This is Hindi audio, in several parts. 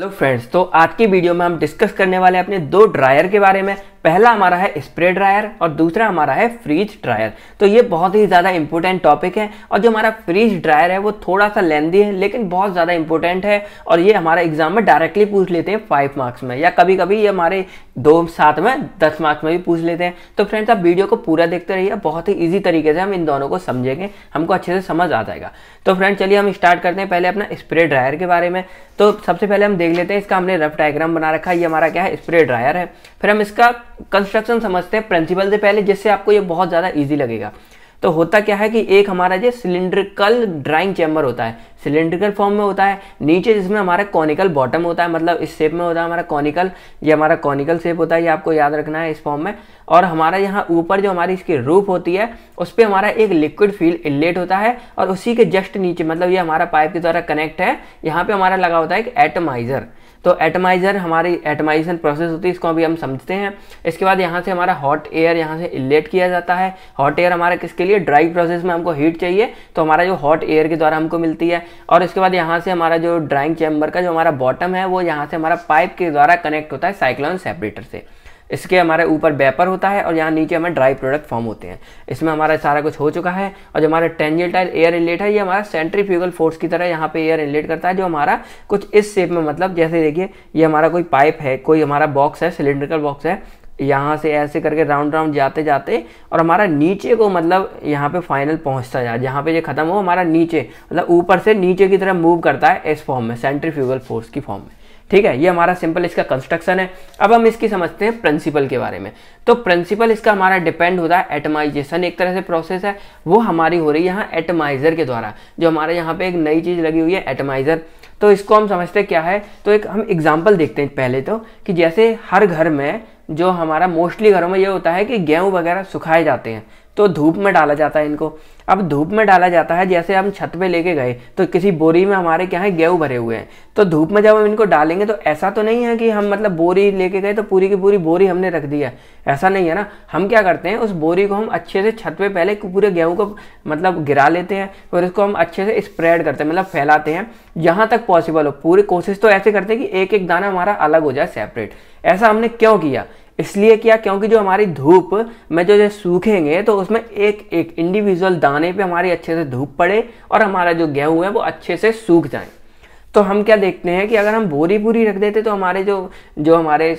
हेलो फ्रेंड्स तो आज की वीडियो में हम डिस्कस करने वाले अपने दो ड्रायर के बारे में पहला हमारा है स्प्रे ड्रायर और दूसरा हमारा है फ्रीज ड्रायर तो ये बहुत ही ज़्यादा इंपॉर्टेंट टॉपिक है और जो हमारा फ्रीज ड्रायर है वो थोड़ा सा लेंदी है लेकिन बहुत ज़्यादा इंपॉर्टेंट है और ये हमारा एग्जाम में डायरेक्टली पूछ लेते हैं फाइव मार्क्स में या कभी कभी ये हमारे दो सात में दस मार्क्स में भी पूछ लेते हैं तो फ्रेंड्स आप वीडियो को पूरा देखते रहिए बहुत ही ईजी तरीके से हम इन दोनों को समझेंगे हमको अच्छे से समझ आ जाएगा तो फ्रेंड चलिए हम स्टार्ट करते हैं पहले अपना स्प्रे ड्रायर के बारे में तो सबसे पहले हम देख लेते हैं इसका हमने रफ डायग्राम बना रखा है ये हमारा क्या है स्प्रे ड्रायर है फिर हम इसका कंस्ट्रक्शन समझते हैं प्रिंसिपल से पहले जिससे आपको ये बहुत ज़्यादा ईजी लगेगा तो होता क्या है कि एक हमारा ये सिलेंड्रिकल ड्राइंग चैम्बर होता है सिलेंड्रिकल फॉर्म में होता है नीचे जिसमें हमारा कॉनिकल बॉटम होता है मतलब इस शेप में होता है हमारा कॉनिकल ये हमारा कॉनिकल शेप होता है ये आपको याद रखना है इस फॉर्म में और हमारा यहाँ ऊपर जो हमारी इसकी रूप होती है उस पर हमारा एक लिक्विड फील इलेट होता है और उसी के जस्ट नीचे मतलब ये हमारा पाइप के द्वारा कनेक्ट है यहाँ पे हमारा लगा होता है एक एटमाइजर तो एटमाइज़र हमारी एटमाइजेशन प्रोसेस होती है इसको अभी हम समझते हैं इसके बाद यहाँ से हमारा हॉट एयर यहाँ से इलेट किया जाता है हॉट एयर हमारा किसके लिए ड्राई प्रोसेस में हमको हीट चाहिए तो हमारा जो हॉट एयर के द्वारा हमको मिलती है और इसके बाद यहाँ से हमारा जो ड्राइंग चैम्बर का जो हमारा बॉटम है वो यहाँ से हमारा पाइप के द्वारा कनेक्ट होता है साइक्लोन सेपरेटर से इसके हमारे ऊपर वेपर होता है और यहाँ नीचे हमारे ड्राई प्रोडक्ट फॉर्म होते हैं इसमें हमारा सारा कुछ हो चुका है और जो हमारा टाइल एयर इनलेट है ये हमारा सेंट्रीफ्यूगल फोर्स की तरह यहाँ पे एयर इनलेट करता है जो हमारा कुछ इस शेप में मतलब जैसे देखिए ये हमारा कोई पाइप है कोई हमारा बॉक्स है सिलेंड्रिकल बॉक्स है यहाँ से ऐसे करके राउंड राउंड जाते जाते और हमारा नीचे को मतलब यहाँ पे फाइनल पहुँचता जाए जहाँ पे ये ख़त्म हो हमारा नीचे मतलब ऊपर से नीचे की तरह मूव करता है इस फॉर्म में सेंट्रीफ्यूगल फोर्स की फॉर्म में ठीक है ये हमारा सिंपल इसका कंस्ट्रक्शन है अब हम इसकी समझते हैं प्रिंसिपल के बारे में तो प्रिंसिपल इसका हमारा डिपेंड होता है एटमाइजेशन एक तरह से प्रोसेस है वो हमारी हो रही है यहाँ एटमाइजर के द्वारा जो हमारे यहाँ पे एक नई चीज़ लगी हुई है एटमाइजर तो इसको हम समझते हैं क्या है तो एक हम एग्जाम्पल देखते हैं पहले तो कि जैसे हर घर में जो हमारा मोस्टली घरों में ये होता है कि गेहूँ वगैरह सुखाए जाते हैं तो धूप में डाला जाता है इनको अब धूप में डाला जाता है जैसे हम छत पे लेके गए तो किसी बोरी में हमारे क्या है गेहूँ भरे हुए हैं तो धूप में जब हम इनको डालेंगे तो ऐसा तो नहीं है कि हम मतलब बोरी लेके गए तो पूरी की पूरी बोरी हमने रख दी है ऐसा नहीं है ना हम क्या करते हैं उस बोरी को हम अच्छे से छत पे पहले पूरे गेहूँ को मतलब गिरा लेते हैं और इसको हम अच्छे से स्प्रेड करते हैं मतलब फैलाते हैं जहाँ तक पॉसिबल हो पूरी कोशिश तो ऐसे करते हैं कि एक एक दाना हमारा अलग हो जाए सेपरेट ऐसा हमने क्यों किया इसलिए किया क्योंकि जो हमारी धूप में जो सूखेंगे तो उसमें एक एक इंडिविजुअल दाने पे हमारी अच्छे से धूप पड़े और हमारा जो गेहूं है वो अच्छे से सूख जाए तो हम क्या देखते हैं कि अगर हम बोरी पूरी रख देते तो हमारे जो जो हमारे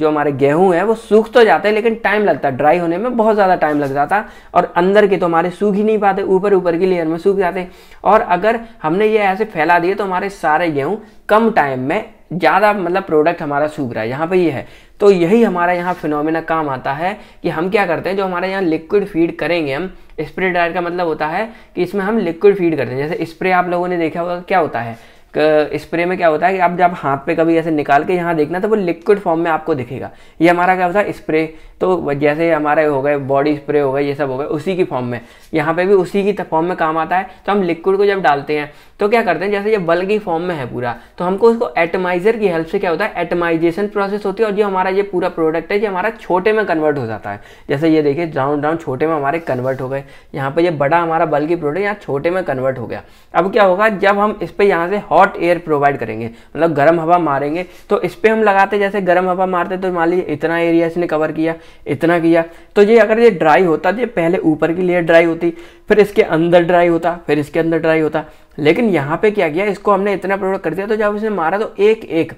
जो हमारे गेहूं है वो सूख तो जाते हैं लेकिन टाइम लगता है ड्राई होने में बहुत ज़्यादा टाइम लग जाता और अंदर के तो हमारे सूख ही नहीं पाते ऊपर ऊपर की लेयर में सूख जाते और अगर हमने ये ऐसे फैला दिए तो हमारे सारे गेहूँ कम टाइम में ज़्यादा मतलब प्रोडक्ट हमारा सूख रहा है यहाँ पर ये है तो यही हमारा यहाँ फिनोमिना काम आता है कि हम क्या करते हैं जो हमारे यहाँ लिक्विड फीड करेंगे हम स्प्रे ड्रायर का मतलब होता है कि इसमें हम लिक्विड फीड करते हैं जैसे स्प्रे आप लोगों ने देखा होगा क्या होता है स्प्रे में क्या होता है कि आप जब हाथ पे कभी ऐसे निकाल के यहाँ देखना तो वो लिक्विड फॉर्म में आपको दिखेगा ये हमारा क्या होता है स्प्रे तो जैसे हमारे हो गए बॉडी स्प्रे हो गए ये सब हो गए उसी की फॉर्म में यहाँ पे भी उसी की फॉर्म में काम आता है तो हम लिक्विड को जब डालते हैं तो क्या करते हैं जैसे ये बल की फॉर्म में है पूरा तो हमको उसको एटमाइजर की हेल्प से क्या होता है एटमाइजेशन प्रोसेस होती है और जो हमारा ये पूरा प्रोडक्ट है ये हमारा छोटे में कन्वर्ट हो जाता है जैसे ये देखिए डाउन डाउन छोटे में हमारे कन्वर्ट हो गए यहाँ पर ये बड़ा हमारा बल की प्रोडक्ट यहाँ छोटे में कन्वर्ट हो गया अब क्या होगा जब हम इस पर यहाँ से हॉट एयर प्रोवाइड करेंगे मतलब गर्म हवा मारेंगे तो इस पर हम लगाते जैसे गर्म हवा मारते तो मान लीजिए इतना एरिया इसने कवर किया इतना किया तो ये अगर ये ड्राई होता तो ये पहले ऊपर की लेयर ड्राई होती फिर इसके अंदर ड्राई होता फिर इसके अंदर ड्राई होता लेकिन यहाँ पे क्या किया इसको हमने इतना प्रोडक्ट कर दिया तो जब इसने मारा तो एक एक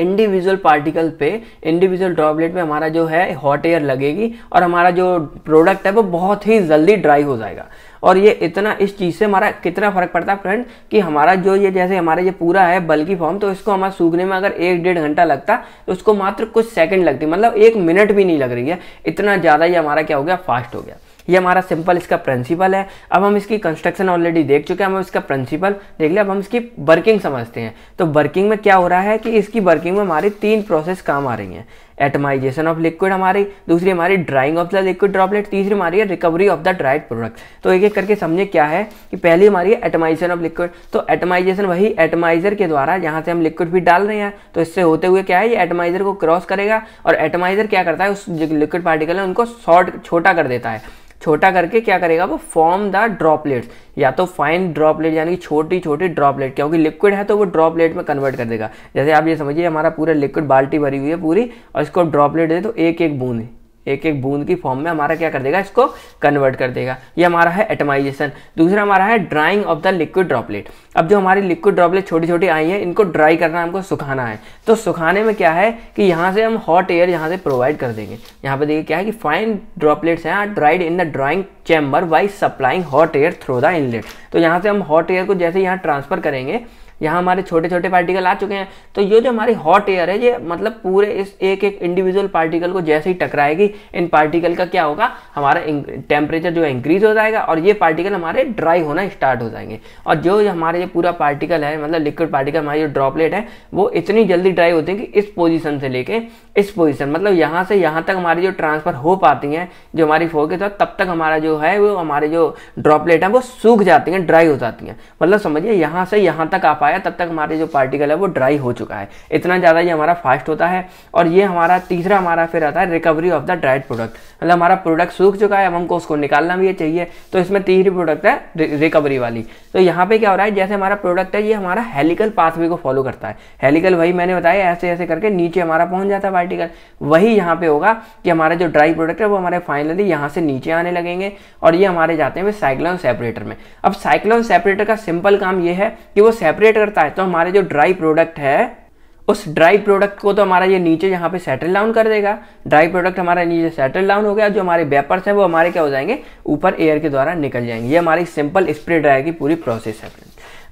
इंडिविजुअल पार्टिकल पे इंडिविजुअल ड्रॉपलेट पे हमारा जो है हॉट एयर लगेगी और हमारा जो प्रोडक्ट है वो बहुत ही जल्दी ड्राई हो जाएगा और ये इतना इस चीज़ से हमारा कितना फर्क पड़ता है फ्रेंड कि हमारा जो ये जैसे हमारा ये पूरा है बल्कि फॉर्म तो इसको हमारा सूखने में अगर एक डेढ़ घंटा लगता तो उसको मात्र कुछ सेकंड लगती मतलब एक मिनट भी नहीं लग रही है इतना ज़्यादा ये हमारा क्या हो गया फास्ट हो गया ये हमारा सिंपल इसका प्रिंसिपल है अब हम इसकी कंस्ट्रक्शन ऑलरेडी देख चुके हैं हम इसका प्रिंसिपल देख लिया अब हम इसकी वर्किंग समझते हैं तो वर्किंग में क्या हो रहा है कि इसकी वर्किंग में हमारी तीन प्रोसेस काम आ रही हैं एटमाइजेशन ऑफ लिक्विड हमारी दूसरी हमारी drying of the liquid droplet तीसरी हमारी है recovery of the dried product तो एक एक करके समझे क्या है कि पहली हमारी है एटमाइजेशन ऑफ लिक्विड तो एटमाइजेशन वही एटमाइजर के द्वारा यहाँ से हम लिक्विड भी डाल रहे हैं तो इससे होते हुए क्या है ये एटमाइजर को क्रॉस करेगा और एटमाइजर क्या करता है उस लिक्विड पार्टिकल है उनको शॉर्ट छोटा कर देता है छोटा करके क्या करेगा वो फॉर्म द ड्रॉपलेट्स या तो फाइन ड्रॉपलेट यानी कि छोटी छोटी ड्रॉपलेट क्योंकि लिक्विड है तो वो ड्रॉपलेट में कन्वर्ट कर देगा जैसे आप ये समझिए हमारा पूरा लिक्विड बाल्टी भरी हुई है पूरी और इसको ड्रॉपलेट दे तो एक एक बूंद एक एक बूंद की फॉर्म में हमारा क्या कर देगा इसको कन्वर्ट कर देगा ये हमारा है एटमाइजेशन दूसरा हमारा है drying of the liquid droplet अब जो हमारी लिक्विड ड्रॉपलेट छोटी छोटी आई हैं इनको ड्राई करना हमको सुखाना है तो सुखाने में क्या है कि यहाँ से हम हॉट एयर यहाँ से प्रोवाइड कर देंगे यहाँ पे देखिए क्या है कि फाइन ड्रॉपलेट्स हैं are dried in the drying chamber by supplying hot air through the inlet तो यहाँ से हम हॉट एयर को जैसे यहाँ ट्रांसफर करेंगे यहाँ हमारे छोटे छोटे पार्टिकल आ चुके हैं तो ये जो हमारी हॉट एयर है ये मतलब पूरे इस एक एक इंडिविजुअल पार्टिकल को जैसे ही टकराएगी इन पार्टिकल का क्या होगा हमारा टेम्परेचर जो है इंक्रीज हो जाएगा और ये पार्टिकल हमारे ड्राई होना स्टार्ट हो जाएंगे और जो हमारे ये पूरा पार्टिकल है मतलब लिक्विड पार्टिकल हमारी जो ड्रॉपलेट है वो इतनी जल्दी ड्राई होती है कि इस पोजिशन से लेके इस पोजिशन मतलब यहाँ से यहाँ तक हमारी जो ट्रांसफर हो पाती हैं जो हमारी फोकस है तब तक हमारा जो है वो हमारे जो ड्रॉपलेट है वो सूख जाती हैं ड्राई हो जाती हैं मतलब समझिए यहाँ से यहाँ तक आप पाया तब तक हमारे जो पार्टिकल है वो ड्राई हो चुका है इतना ज़्यादा ये हमारा फास्ट होता है और ये हमारा तीसरा हमारा फिर आता है recovery of the dried product मतलब हमारा प्रोडक्ट सूख चुका है अब हमको उसको निकालना भी चाहिए तो इसमें तीसरी प्रोडक्ट है रिकवरी वाली तो यहाँ पे क्या हो रहा है जैसे हमारा प्रोडक्ट है ये हमारा हेलिकल पाथवे को फॉलो करता है हेलिकल वही मैंने बताया ऐसे ऐसे करके नीचे हमारा पहुंच जाता है पार्टिकल वही यहाँ पे होगा कि हमारा जो ड्राई प्रोडक्ट है वो हमारे फाइनली यहाँ से नीचे आने लगेंगे और ये हमारे जाते हैं साइक्लोन सेपरेटर में अब साइक्लोन सेपरेटर का सिंपल काम ये है कि वो सेपरेट सेपरेट करता है तो हमारे जो ड्राई प्रोडक्ट है उस ड्राई प्रोडक्ट को तो हमारा ये नीचे यहाँ पे सेटल डाउन कर देगा ड्राई प्रोडक्ट हमारा नीचे सेटल डाउन हो गया जो हमारे वेपर्स हैं वो हमारे क्या हो जाएंगे ऊपर एयर के द्वारा निकल जाएंगे ये हमारी सिंपल स्प्रे ड्रायर की पूरी प्रोसेस है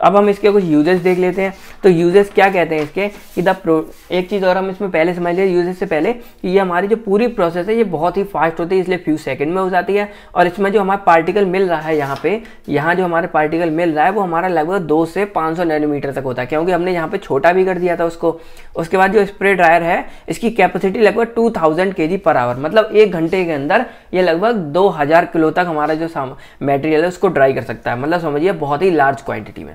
अब हम इसके कुछ यूजर्स देख लेते हैं तो यूजर्स क्या कहते हैं इसके कि द प्रो एक चीज़ और हम इसमें पहले समझ लें यूजर्स से पहले कि ये हमारी जो पूरी प्रोसेस है ये बहुत ही फास्ट होती है इसलिए फ्यू सेकेंड में हो जाती है और इसमें जो हमारा पार्टिकल मिल रहा है यहाँ पे यहाँ जो हमारे पार्टिकल मिल रहा है वो हमारा लगभग दो से पाँच नैनोमीटर तक होता है क्योंकि हमने यहाँ पर छोटा भी कर दिया था उसको उसके बाद जो स्प्रे ड्रायर है इसकी कैपेसिटी लगभग टू थाउजेंड के जी पर आवर मतलब एक घंटे के अंदर ये लगभग दो हज़ार किलो तक हमारा जो मेटेरियल है उसको ड्राई कर सकता है मतलब समझिए बहुत ही लार्ज क्वान्टिटी में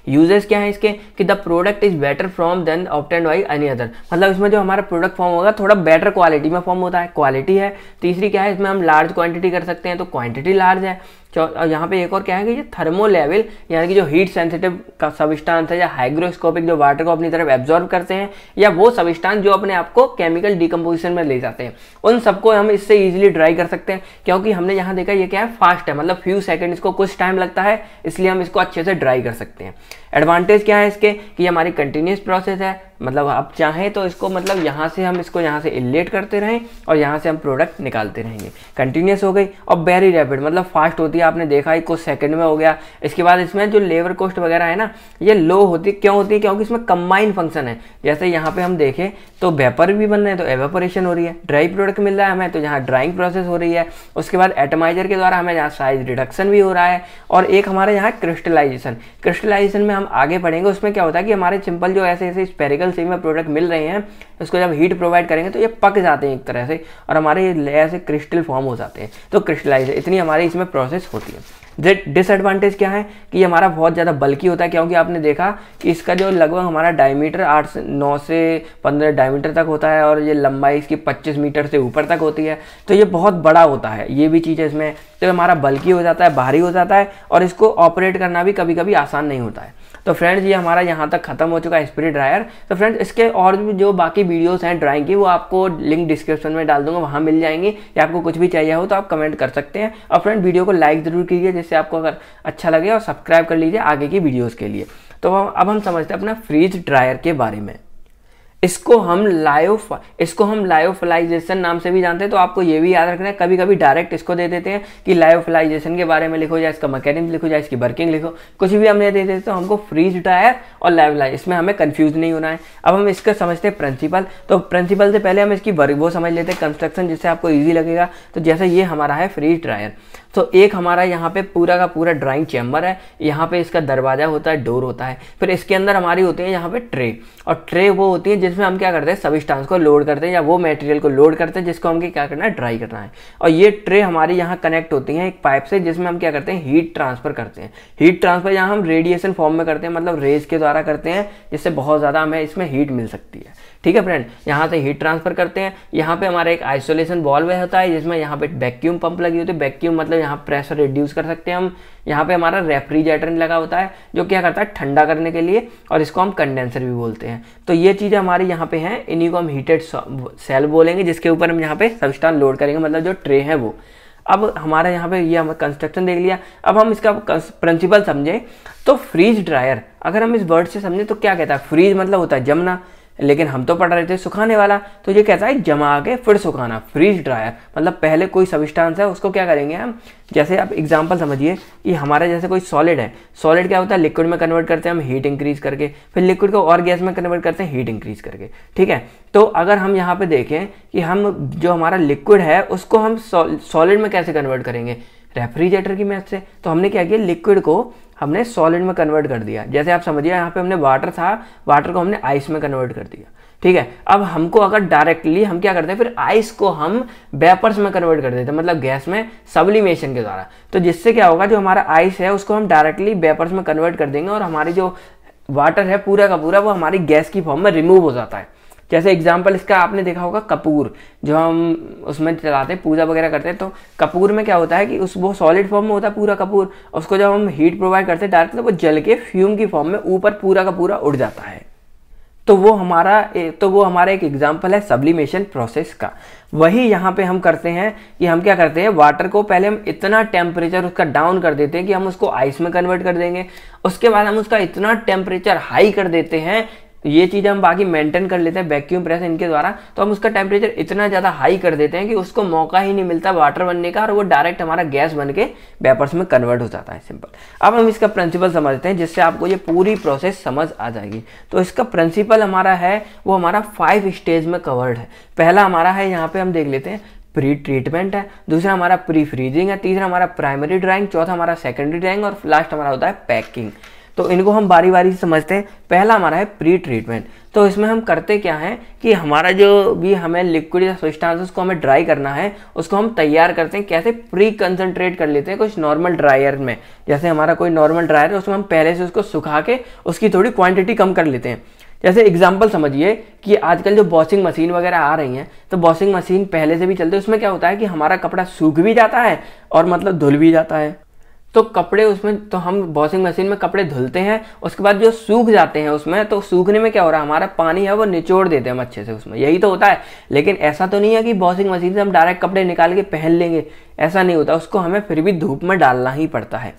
यूजेस क्या है इसके कि the product is better form than obtained by any other मतलब इसमें जो हमारा प्रोडक्ट फॉर्म होगा थोड़ा बेटर क्वालिटी में फॉर्म होता है क्वालिटी है तीसरी क्या है इसमें हम लार्ज क्वांटिटी कर सकते हैं तो क्वांटिटी लार्ज है और यहाँ पे एक और क्या है कि ये थर्मो लेवल यानी कि जो हीट सेंसिटिव का सबस्टांस है या हाइग्रोस्कोपिक जो वाटर को अपनी तरफ एब्जॉर्ब करते हैं या वो सबस्टांस जो अपने आप को केमिकल डिकम्पोजिशन में ले जाते हैं उन सबको हम इससे इजीली ड्राई कर सकते हैं क्योंकि हमने यहाँ देखा ये क्या है फास्ट है मतलब फ्यू सेकेंड इसको कुछ टाइम लगता है इसलिए हम इसको अच्छे से ड्राई कर सकते हैं एडवांटेज क्या है इसके कि हमारी कंटिन्यूस प्रोसेस है मतलब आप चाहें तो इसको मतलब यहाँ से हम इसको यहाँ से इलेट करते रहें और यहाँ से हम प्रोडक्ट निकालते रहेंगे कंटिन्यूस हो गई और वेरी रैपिड मतलब फास्ट होती है आपने देखा ही कुछ सेकंड में हो गया इसके बाद इसमें जो लेबर कॉस्ट वगैरह है ना ये लो होती क्यों होती है क्योंकि इसमें कम्बाइन फंक्शन है जैसे यहाँ पर हम देखें तो वेपर भी बन रहे हैं तो एवेपोरेशन हो रही है ड्राई प्रोडक्ट मिल रहा है हमें तो यहाँ ड्राइंग प्रोसेस हो रही है उसके बाद एटमाइजर के द्वारा हमें यहाँ साइज रिडक्शन भी हो रहा है और एक हमारे यहाँ क्रिस्टलाइजेशन क्रिस्टलाइजेशन में हम आगे पढ़ेंगे उसमें क्या होता है कि हमारे सिंपल जो ऐसे ऐसे स्पेरिकल मटेरियल से में प्रोडक्ट मिल रहे हैं उसको जब हीट प्रोवाइड करेंगे तो ये पक जाते हैं एक तरह से और हमारे लेयर से क्रिस्टल फॉर्म हो जाते हैं तो क्रिस्टलाइज इतनी हमारी इसमें प्रोसेस होती है डिसएडवांटेज क्या है कि ये हमारा बहुत ज़्यादा बल्कि होता है क्योंकि आपने देखा कि इसका जो लगभग हमारा डायमीटर आठ से नौ से पंद्रह डायमीटर तक होता है और ये लंबाई इसकी पच्चीस मीटर से ऊपर तक होती है तो ये बहुत बड़ा होता है ये भी चीज़ है इसमें तो हमारा बल्कि हो जाता है भारी हो जाता है और इसको ऑपरेट करना भी कभी कभी आसान नहीं होता है तो फ्रेंड्स ये हमारा यहाँ तक खत्म हो चुका है स्प्रे ड्रायर तो फ्रेंड्स इसके और भी जो बाकी वीडियोस हैं ड्राइंग की वो आपको लिंक डिस्क्रिप्शन में डाल दूंगा वहाँ मिल जाएंगी या आपको कुछ भी चाहिए हो तो आप कमेंट कर सकते हैं और फ्रेंड वीडियो को लाइक ज़रूर कीजिए जिससे आपको अगर अच्छा लगे और सब्सक्राइब कर लीजिए आगे की वीडियोज़ के लिए तो अब हम समझते हैं अपना फ्रीज ड्रायर के बारे में इसको हम लाइव इसको हम लायोफिलाइजेशन नाम से भी जानते हैं तो आपको ये भी याद रखना है कभी कभी डायरेक्ट इसको दे देते हैं कि लायोफिलाइजेशन के बारे में लिखो या इसका मैकेनिज्म लिखो या इसकी वर्किंग लिखो कुछ भी हमने दे देते हैं तो हमको फ्रीज टायर और लाइवलाइज इसमें हमें कन्फ्यूज नहीं होना है अब हम इसका समझते हैं प्रिंसिपल तो प्रिंसिपल से पहले हम इसकी वर्क वो समझ लेते हैं कंस्ट्रक्शन जिससे आपको ईजी लगेगा तो जैसे ये हमारा है फ्रीज ड्रायर तो एक हमारा यहाँ पे पूरा का पूरा ड्राइंग चैम्बर है यहाँ पे इसका दरवाजा होता है डोर होता है फिर इसके अंदर हमारी होती है यहाँ पे ट्रे और ट्रे वो होती है जिसमें हम क्या करते हैं स्टांस को लोड करते हैं या वो मटेरियल को लोड करते हैं जिसको हमें क्या करना है ड्राई करना है और ये ट्रे हमारी यहाँ कनेक्ट होती है एक पाइप से जिसमें हम क्या करते हैं हीट ट्रांसफर करते हैं हीट ट्रांसफर यहाँ हम रेडिएशन फॉर्म में करते हैं मतलब रेज के द्वारा करते हैं जिससे बहुत ज़्यादा हमें इसमें हीट मिल सकती है ठीक है फ्रेंड यहाँ से हीट ट्रांसफर करते हैं यहाँ पे हमारा एक आइसोलेशन बॉल्व होता है जिसमें यहाँ पे वैक्यूम पंप लगी होती है वैक्यूम मतलब यहाँ प्रेशर रिड्यूस कर सकते हैं हम यहाँ पे हमारा रेफ्रिजरेटर लगा होता है जो क्या करता है ठंडा करने के लिए और इसको हम कंडेंसर भी बोलते हैं तो ये चीज़ें हमारी यहाँ पे हैं इन्हीं को हम हीटेड सेल बोलेंगे जिसके ऊपर हम यहाँ पे सबस्टान लोड करेंगे मतलब जो ट्रे है वो अब हमारा यहाँ पे ये हमें कंस्ट्रक्शन देख लिया अब हम इसका प्रिंसिपल समझें तो फ्रीज ड्रायर अगर हम इस वर्ड से समझें तो क्या कहता है फ्रीज मतलब होता है जमना लेकिन हम तो पढ़ रहे थे सुखाने वाला तो ये कहता है जमा के फिर सुखाना फ्रीज ड्रायर मतलब पहले कोई सबिस्टांस है उसको क्या करेंगे हम जैसे आप एग्जाम्पल समझिए कि हमारा जैसे कोई सॉलिड है सॉलिड क्या होता है लिक्विड में कन्वर्ट करते हैं हम हीट इंक्रीज करके फिर लिक्विड को और गैस में कन्वर्ट करते हैं हीट इंक्रीज करके ठीक है तो अगर हम यहाँ पे देखें कि हम जो हमारा लिक्विड है उसको हम सॉलिड में कैसे कन्वर्ट करेंगे रेफ्रिजरेटर की मैथ से तो हमने क्या किया लिक्विड को हमने सॉलिड में कन्वर्ट कर दिया जैसे आप समझिए यहाँ पे हमने वाटर था वाटर को हमने आइस में कन्वर्ट कर दिया ठीक है अब हमको अगर डायरेक्टली हम क्या करते हैं फिर आइस को हम वेपर्स में कन्वर्ट कर देते हैं मतलब गैस में सबलिमेशन के द्वारा तो जिससे क्या होगा जो हमारा आइस है उसको हम डायरेक्टली वेपर्स में कन्वर्ट कर देंगे और हमारी जो वाटर है पूरा का पूरा वो हमारी गैस की फॉर्म में रिमूव हो जाता है जैसे एग्जाम्पल इसका आपने देखा होगा कपूर जो हम उसमें चलाते हैं पूजा वगैरह करते हैं तो कपूर में क्या होता है कि उस वो सॉलिड फॉर्म में होता है पूरा कपूर उसको जब हम हीट प्रोवाइड करते हैं डायरेक्ट तो वो जल के फ्यूम की फॉर्म में ऊपर पूरा का पूरा उड़ जाता है तो वो हमारा तो वो हमारा एक एग्जाम्पल है सब्लिमेशन प्रोसेस का वही यहाँ पे हम करते हैं कि हम क्या करते हैं वाटर को पहले हम इतना टेम्परेचर उसका डाउन कर देते हैं कि हम उसको आइस में कन्वर्ट कर देंगे उसके बाद हम उसका इतना टेम्परेचर हाई कर देते हैं तो ये चीज़ हम बाकी मेंटेन कर लेते हैं वैक्यूम प्रेस इनके द्वारा तो हम उसका टेम्परेचर इतना ज़्यादा हाई कर देते हैं कि उसको मौका ही नहीं मिलता वाटर बनने का और वो डायरेक्ट हमारा गैस बन के वेपर्स में कन्वर्ट हो जाता है सिंपल अब हम इसका प्रिंसिपल समझते हैं जिससे आपको ये पूरी प्रोसेस समझ आ जाएगी तो इसका प्रिंसिपल हमारा है वो हमारा फाइव स्टेज में कवर्ड है पहला हमारा है यहाँ पे हम देख लेते हैं प्री ट्रीटमेंट है दूसरा हमारा प्री फ्रीजिंग है तीसरा हमारा प्राइमरी ड्राइंग चौथा हमारा सेकेंडरी ड्राइंग और लास्ट हमारा होता है पैकिंग तो इनको हम बारी बारी समझते हैं पहला हमारा है प्री ट्रीटमेंट तो इसमें हम करते क्या है कि हमारा जो भी हमें लिक्विड या सब्सटेंस उसको हमें ड्राई करना है उसको हम तैयार करते हैं कैसे प्री कंसनट्रेट कर लेते हैं कुछ नॉर्मल ड्रायर में जैसे हमारा कोई नॉर्मल ड्रायर है उसमें हम पहले से उसको सुखा के उसकी थोड़ी क्वांटिटी कम कर लेते हैं जैसे एग्जाम्पल समझिए कि आजकल जो वॉशिंग मशीन वगैरह आ रही हैं तो वॉशिंग मशीन पहले से भी चलते उसमें क्या होता है कि हमारा कपड़ा सूख भी जाता है और मतलब धुल भी जाता है तो कपड़े उसमें तो हम वॉशिंग मशीन में कपड़े धुलते हैं उसके बाद जो सूख जाते हैं उसमें तो सूखने में क्या हो रहा है हमारा पानी है वो निचोड़ देते हैं हम अच्छे से उसमें यही तो होता है लेकिन ऐसा तो नहीं है कि वॉशिंग मशीन से हम डायरेक्ट कपड़े निकाल के पहन लेंगे ऐसा नहीं होता उसको हमें फिर भी धूप में डालना ही पड़ता है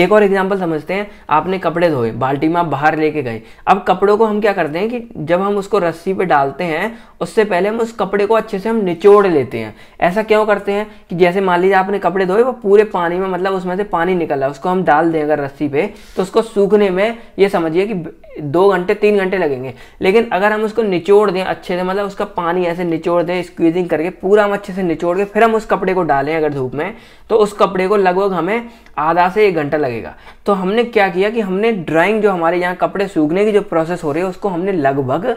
एक और एग्जाम्पल समझते हैं आपने कपड़े धोए बाल्टी में आप बाहर लेके गए अब कपड़ों को हम क्या करते हैं कि जब हम उसको रस्सी पे डालते हैं उससे पहले हम उस कपड़े को अच्छे से हम निचोड़ लेते हैं ऐसा क्यों करते हैं कि जैसे मान लीजिए आपने कपड़े धोए वो पूरे पानी में मतलब उसमें से पानी निकल रहा है उसको हम डाल दें अगर रस्सी पे तो उसको सूखने में ये समझिए कि दो घंटे तीन घंटे लगेंगे लेकिन अगर हम उसको निचोड़ दें अच्छे से मतलब उसका पानी ऐसे निचोड़ दें स्क्वीजिंग करके पूरा हम अच्छे से निचोड़ के फिर हम उस कपड़े को डालें अगर धूप में तो उस कपड़े को लगभग हमें आधा से एक घंटा लगेगा तो हमने क्या किया कि हमने ड्राइंग जो हमारे यहाँ कपड़े सूखने की जो प्रोसेस हो रही है उसको हमने लगभग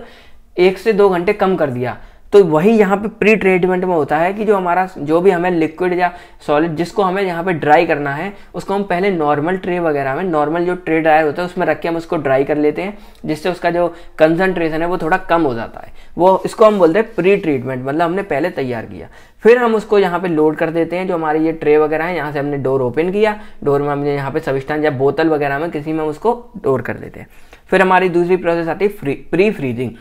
एक से दो घंटे कम कर दिया तो वही यहाँ पे प्री ट्रीटमेंट में होता है कि जो हमारा जो भी हमें लिक्विड या सॉलिड जिसको हमें यहाँ पे ड्राई करना है उसको हम पहले नॉर्मल ट्रे वगैरह में नॉर्मल जो ट्रे ड्रायर होता है उसमें रख के हम उसको ड्राई कर लेते हैं जिससे उसका जो कंसनट्रेशन है वो थोड़ा कम हो जाता है वो इसको हम बोलते हैं प्री ट्रीटमेंट मतलब हमने पहले तैयार किया फिर हम उसको यहाँ पे लोड कर देते हैं जो हमारे ये ट्रे वगैरह है यहाँ से हमने डोर ओपन किया डोर में हमने यहाँ पे सविस्टान या बोतल वगैरह में किसी में उसको डोर कर देते हैं फिर हमारी दूसरी प्रोसेस आती है free pre freezing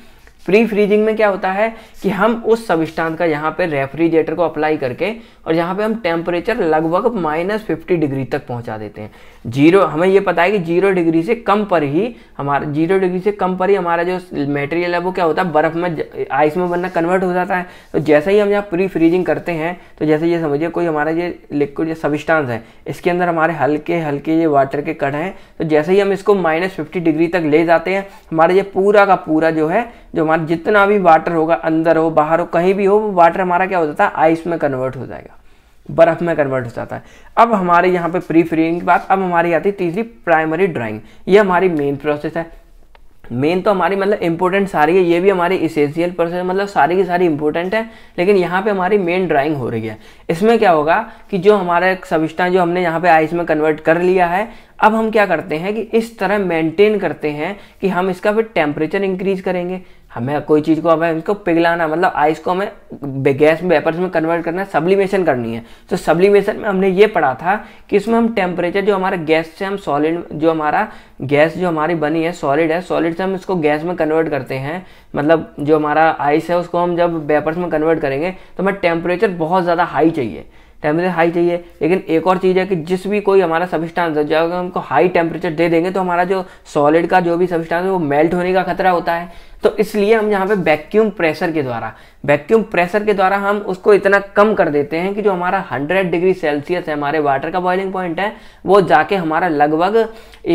pre freezing में क्या होता है कि हम उस सबिस्टान का यहाँ पे रेफ्रिजरेटर को अप्लाई करके और यहाँ पे हम टेम्परेचर लगभग माइनस फिफ्टी डिग्री तक पहुँचा देते हैं जीरो हमें ये पता है कि जीरो डिग्री से कम पर ही हमारा जीरो डिग्री से कम पर ही हमारा जो मटेरियल है वो क्या होता है बर्फ़ में आइस में बनना कन्वर्ट हो जाता है तो जैसे ही हम यहाँ प्री फ्रीजिंग करते हैं तो जैसे ये समझिए कोई हमारा ये लिक्विड या सबिस्टांस है इसके अंदर हमारे हल्के हल्के ये वाटर के कण हैं तो जैसे ही हम इसको माइनस फिफ्टी डिग्री तक ले जाते हैं हमारा ये पूरा का पूरा जो है जो हमारा जितना भी वाटर होगा अंदर हो बाहर हो कहीं भी हो वो वाटर हमारा क्या हो जाता है आइस में कन्वर्ट हो जाएगा बर्फ़ में कन्वर्ट हो जाता है अब हमारे यहाँ पे प्री फ्रीजिंग की बात अब हमारी आती है तीसरी प्राइमरी ड्राइंग ये हमारी मेन प्रोसेस है मेन तो हमारी मतलब इंपॉर्टेंट सारी है ये भी हमारी इसेंशियल प्रोसेस मतलब सारी की सारी इंपॉर्टेंट है लेकिन यहाँ पे हमारी मेन ड्राइंग हो रही है इसमें क्या होगा कि जो हमारा सविष्टा जो हमने यहाँ पे आइस में कन्वर्ट कर लिया है अब हम क्या करते हैं कि इस तरह मेंटेन करते हैं कि हम इसका फिर टेम्परेचर इंक्रीज करेंगे हमें कोई चीज़ को हमें इसको पिघलाना मतलब आइस को हमें गैस में वेपर्स में कन्वर्ट करना है सब्लिमेशन करनी है तो सब्लिमेशन में हमने ये पढ़ा था कि इसमें हम टेम्परेचर जो हमारे गैस से हम सॉलिड जो हमारा गैस जो हमारी बनी है सॉलिड है सॉलिड से हम इसको गैस में कन्वर्ट करते हैं मतलब जो हमारा आइस है उसको हम जब वेपर्स में कन्वर्ट करेंगे तो हमें टेम्परेचर बहुत ज़्यादा हाई चाहिए टेम्परेचर हाई चाहिए लेकिन एक और चीज़ है कि जिस भी कोई हमारा सबिस्टांस है जब हमको हाई टेम्परेचर दे देंगे तो हमारा जो सॉलिड का जो भी सबिस्टांस है वो मेल्ट होने का खतरा होता है तो इसलिए हम यहाँ पे वैक्यूम प्रेशर के द्वारा वैक्यूम प्रेशर के द्वारा हम उसको इतना कम कर देते हैं कि जो हमारा 100 डिग्री सेल्सियस है हमारे वाटर का बॉइलिंग पॉइंट है वो जाके हमारा लगभग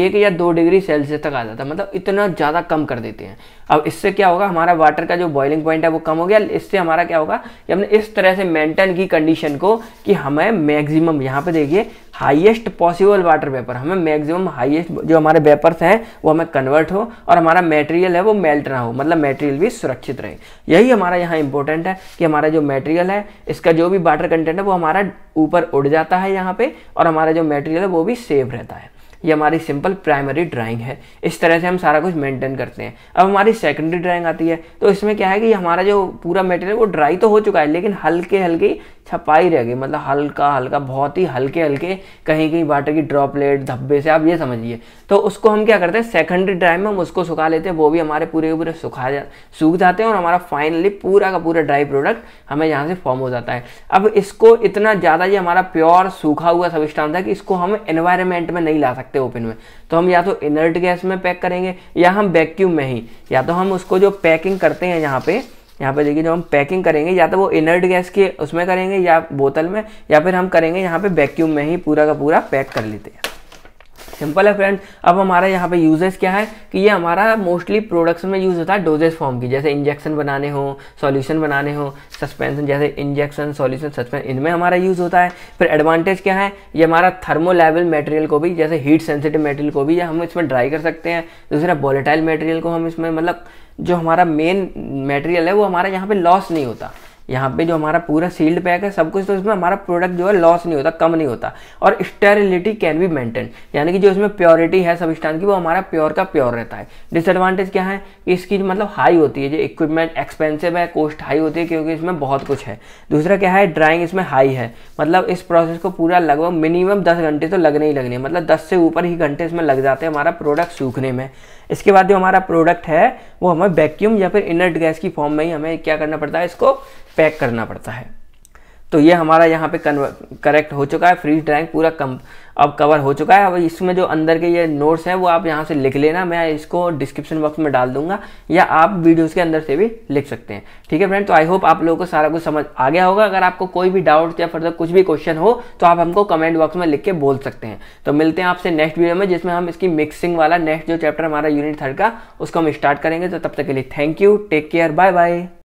एक या दो डिग्री सेल्सियस तक आ जाता है मतलब इतना ज़्यादा कम कर देते हैं अब इससे क्या होगा हमारा वाटर का जो बॉइलिंग पॉइंट है वो कम हो गया इससे हमारा क्या होगा कि हमने इस तरह से मेंटेन की कंडीशन को कि हमें मैक्सिमम यहाँ पे देखिए हाईएस्ट पॉसिबल वाटर वेपर हमें मैक्सिमम हाईएस्ट जो हमारे वेपर्स हैं वो हमें कन्वर्ट हो और हमारा मटेरियल है वो मेल्ट ना हो मतलब मटेरियल भी सुरक्षित रहे यही हमारा यहाँ इंपॉर्टेंट है कि हमारा जो मटेरियल है इसका जो भी वाटर कंटेंट है वो हमारा ऊपर उड़ जाता है यहाँ पे और हमारा जो मटेरियल है वो भी सेफ रहता है ये हमारी सिंपल प्राइमरी ड्राइंग है इस तरह से हम सारा कुछ मेंटेन करते हैं अब हमारी सेकेंडरी ड्राइंग आती है तो इसमें क्या है कि हमारा जो पूरा मेटेरियल वो ड्राई तो हो चुका है लेकिन हल्के हल्के छपाई रह गई मतलब हल्का हल्का बहुत ही हल्के हल्के कहीं कहीं वाटर की ड्रॉपलेट धब्बे से आप ये समझिए तो उसको हम क्या करते हैं सेकेंडरी ड्राइंग में हम उसको सुखा लेते हैं वो भी हमारे पूरे के पूरे सुखा जा सूख जाते हैं और हमारा फाइनली पूरा का पूरा ड्राई प्रोडक्ट हमें यहाँ से फॉर्म हो जाता है अब इसको इतना ज़्यादा ये हमारा प्योर सूखा हुआ सबस्टांस है कि इसको हम एनवायरमेंट में नहीं ला सकते सकते ओपन में तो हम या तो इनर्ट गैस में पैक करेंगे या हम वैक्यूम में ही या तो हम उसको जो पैकिंग करते हैं यहाँ पे यहाँ पे देखिए जो हम पैकिंग करेंगे या तो वो इनर्ट गैस के उसमें करेंगे या बोतल में या फिर हम करेंगे यहाँ पे वैक्यूम में ही पूरा का पूरा पैक कर लेते हैं सिंपल है फ्रेंड अब हमारा यहाँ पे यूजेस क्या है कि ये हमारा मोस्टली प्रोडक्ट्स में यूज होता है डोजेज फॉर्म की जैसे इंजेक्शन बनाने हो सॉल्यूशन बनाने हो सस्पेंशन जैसे इंजेक्शन सॉल्यूशन सस्पेंशन इनमें हमारा यूज होता है फिर एडवांटेज क्या है ये हमारा थर्मो लेवल मटेरियल को भी जैसे हीट सेंसिटिव मटेरियल को भी हम इसमें ड्राई कर सकते हैं दूसरा वॉलेटाइल मटेरियल को हम इसमें मतलब जो हमारा मेन मटेरियल है वो हमारा यहाँ पे लॉस नहीं होता यहाँ पे जो हमारा पूरा सील्ड पैक है सब कुछ तो इसमें हमारा प्रोडक्ट जो है लॉस नहीं होता कम नहीं होता और स्टेरिलिटी कैन बी मेंटेन यानी कि जो इसमें प्योरिटी है सब स्टैंड की वो हमारा प्योर का प्योर रहता है डिसएडवांटेज क्या है इसकी मतलब हाई होती है जो इक्विपमेंट एक्सपेंसिव है कॉस्ट हाई होती है क्योंकि इसमें बहुत कुछ है दूसरा क्या है ड्राइंग इसमें हाई है मतलब इस प्रोसेस को पूरा लगभग मिनिमम दस घंटे तो लगने ही लगने मतलब दस से ऊपर ही घंटे इसमें लग जाते हैं हमारा प्रोडक्ट सूखने में इसके बाद जो हमारा प्रोडक्ट है वो हमें वैक्यूम या फिर इनर्ट गैस की फॉर्म में ही हमें क्या करना पड़ता है इसको पैक करना पड़ता है तो ये हमारा यहाँ पे करेक्ट हो चुका है फ्रीज ड्राइंग पूरा कम अब कवर हो चुका है अब इसमें जो अंदर के ये नोट्स हैं वो आप यहाँ से लिख लेना मैं इसको डिस्क्रिप्शन बॉक्स में डाल दूंगा या आप वीडियोस के अंदर से भी लिख सकते हैं ठीक है फ्रेंड तो आई होप आप लोगों को सारा कुछ समझ आ गया होगा अगर आपको कोई भी डाउट या फर्दर कुछ भी क्वेश्चन हो तो आप हमको कमेंट बॉक्स में लिख के बोल सकते हैं तो मिलते हैं आपसे नेक्स्ट वीडियो में जिसमें हम इसकी मिक्सिंग वाला नेक्स्ट जो चैप्टर हमारा यूनिट थर्ड का उसको हम स्टार्ट करेंगे तो तब तक के लिए thank you take care bye bye